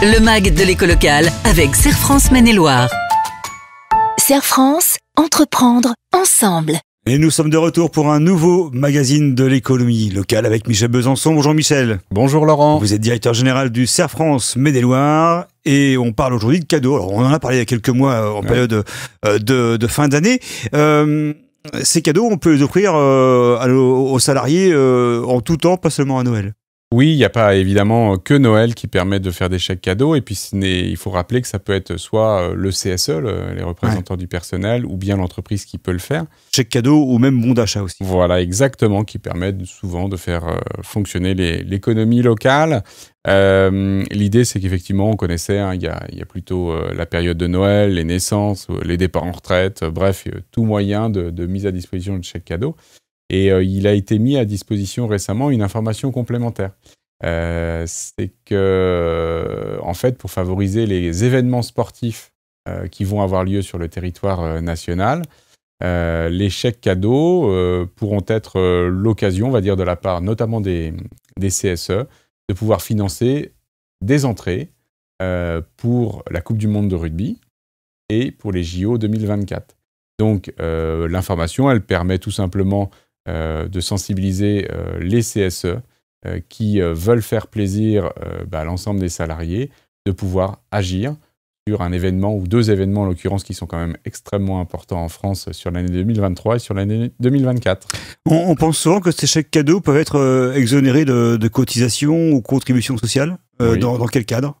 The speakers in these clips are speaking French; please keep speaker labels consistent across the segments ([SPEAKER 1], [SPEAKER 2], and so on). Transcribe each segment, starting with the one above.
[SPEAKER 1] le mag de l'éco-local avec Serre France Maine-et-Loire.
[SPEAKER 2] Serre France, entreprendre ensemble. Et nous sommes de retour pour un nouveau magazine de l'économie locale avec Michel Besançon. Bonjour Michel. Bonjour Laurent. Vous êtes directeur général du Serre France Maine-et-Loire et on parle aujourd'hui de cadeaux. Alors on en a parlé il y a quelques mois euh, en période euh, de, fin d'année. Euh, ces cadeaux, on peut les offrir aux salariés en tout temps, pas seulement à Noël.
[SPEAKER 1] Oui, il n'y a pas évidemment que Noël qui permet de faire des chèques cadeaux. Et puis, il faut rappeler que ça peut être soit euh, le CSE, les représentants du personnel, ou bien l'entreprise qui peut le faire.
[SPEAKER 2] Chèques cadeaux ou même bons d'achat aussi.
[SPEAKER 1] Voilà, exactement, qui permettent souvent de faire euh, fonctionner l'économie locale. Euh, l'idée, c'est qu'effectivement, on connaissait, hein, il y, a, plutôt la période de Noël, les naissances, les départs en retraite, bref, tout moyen de, de mise à disposition de chèques cadeaux. Et euh, il a été mis à disposition récemment une information complémentaire. Euh, c'est que, en fait, pour favoriser les événements sportifs euh, qui vont avoir lieu sur le territoire national, les chèques cadeaux pourront être l'occasion, on va dire, de la part notamment des, des CSE, de pouvoir financer des entrées pour la Coupe du Monde de rugby et pour les JO 2024. Donc, l'information, elle permet tout simplement euh, de sensibiliser euh, les CSE euh, qui veulent faire plaisir bah, à l'ensemble des salariés, de pouvoir agir sur un événement ou deux événements en l'occurrence qui sont quand même extrêmement importants en France sur l'année 2023 et sur l'année 2024.
[SPEAKER 2] On, pense souvent que ces chèques cadeaux peuvent être exonérés de, cotisations ou contributions sociales. dans, quel cadre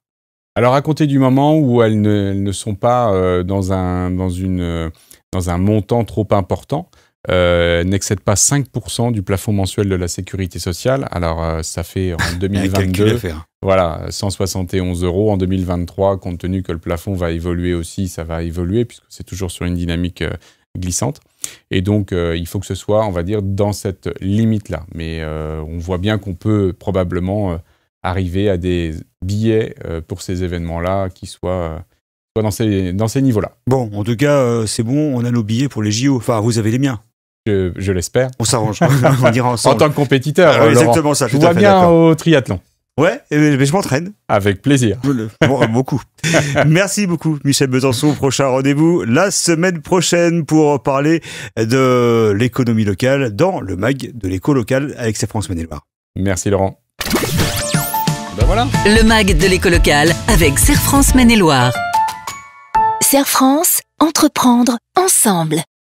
[SPEAKER 1] alors à compter du moment où elles ne, ne sont pas dans, un, dans, une, dans un montant trop important, euh, n'excède pas 5% du plafond mensuel de la sécurité sociale. Alors, euh, ça fait en 2022. voilà, 171 euros. En 2023, compte tenu que le plafond va évoluer aussi, ça va évoluer, puisque c'est toujours sur une dynamique euh, glissante. Et donc, il faut que ce soit, on va dire, dans cette limite-là. Mais on voit bien qu'on peut probablement arriver à des billets pour ces événements-là qui soient dans ces, dans ces niveaux-là.
[SPEAKER 2] Bon, en tout cas, c'est bon, on a nos billets pour les JO. Enfin, vous avez les miens. Je, l'espère. On s'arrange, on ensemble. en tant que compétiteur. exactement ça. Je vois bien au triathlon. Ouais, eh ben, mais je m'entraîne. Avec plaisir. beaucoup. Merci beaucoup, Michel Besançon. Prochain rendez-vous la semaine prochaine pour parler de l'économie locale dans le mag de l'éco local avec ses France Loire. Merci, Laurent.
[SPEAKER 1] Ben le mag de l'éco local avec Serre France Maine-et-Loire. Serre France, entreprendre ensemble.